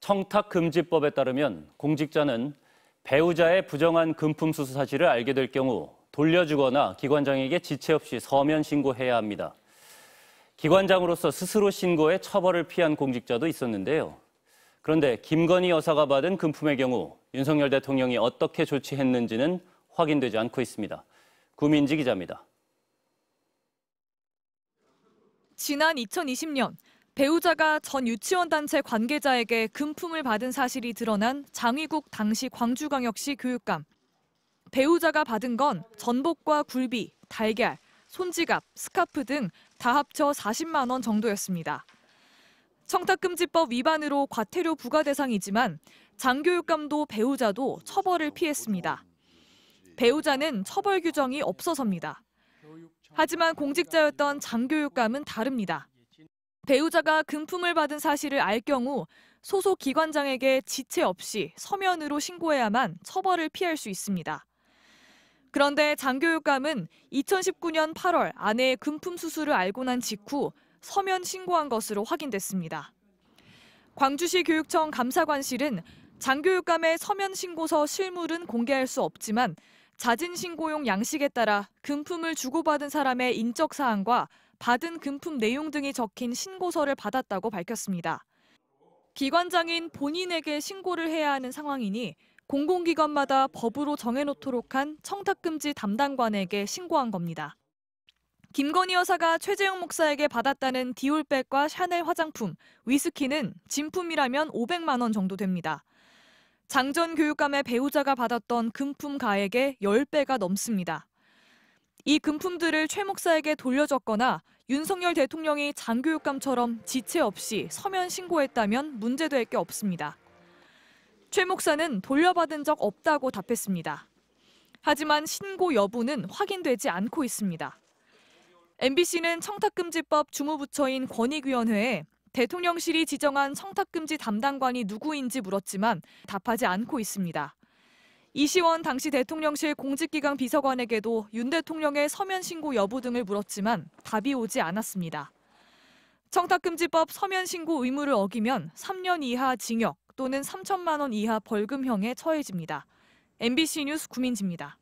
청탁금지법에 따르면 공직자는 배우자의 부정한 금품 수수 사실을 알게 될 경우 돌려주거나 기관장에게 지체 없이 서면 신고해야 합니다. 기관장으로서 스스로 신고해 처벌을 피한 공직자도 있었는데요. 그런데 김건희 여사가 받은 금품의 경우 윤석열 대통령이 어떻게 조치했는지는 확인되지 않고 있습니다. 구민지 기자입니다. 지난 2020년 배우자가 전 유치원 단체 관계자에게 금품을 받은 사실이 드러난 장위국 당시 광주광역시 교육감. 배우자가 받은 건 전복과 굴비, 달걀, 손지갑, 스카프 등 다 합쳐 40만 원 정도였습니다. 청탁금지법 위반으로 과태료 부과 대상이지만 장 교육감도 배우자도 처벌을 피했습니다. 배우자는 처벌 규정이 없어서입니다. 하지만 공직자였던 장 교육감은 다릅니다. 배우자가 금품을 받은 사실을 알 경우 소속 기관장에게 지체 없이 서면으로 신고해야만 처벌을 피할 수 있습니다. 그런데 장교육감은 2019년 8월 아내의 금품 수술을 알고 난 직후 서면 신고한 것으로 확인됐습니다. 광주시 교육청 감사관실은 장교육감의 서면 신고서 실물은 공개할 수 없지만 자진 신고용 양식에 따라 금품을 주고받은 사람의 인적 사항과 받은 금품 내용 등이 적힌 신고서를 받았다고 밝혔습니다. 기관장인 본인에게 신고를 해야 하는 상황이니 공공기관마다 법으로 정해놓도록 한 청탁금지 담당관에게 신고한 겁니다. 김건희 여사가 최재형 목사에게 받았다는 디올백과 샤넬 화장품, 위스키는 진품이라면 500만 원 정도 됩니다. 장전 교육감의 배우자가 받았던 금품 가액의 10배가 넘습니다. 이 금품들을 최 목사에게 돌려줬거나 윤석열 대통령이 장 교육감처럼 지체 없이 서면 신고했다면 문제될 게 없습니다. 최 목사는 돌려받은 적 없다고 답했습니다. 하지만 신고 여부는 확인되지 않고 있습니다. MBC는 청탁금지법 주무부처인 권익위원회에 대통령실이 지정한 청탁금지 담당관이 누구인지 물었지만 답하지 않고 있습니다. 이시원 당시 대통령실 공직기강 비서관에게도 윤 대통령의 서면 신고 여부 등을 물었지만 답이 오지 않았습니다. 청탁금지법 서면 신고 의무를 어기면 3년 이하 징역 또는 3천만 원 이하 벌금형에 처해집니다. MBC 뉴스 구민지입니다.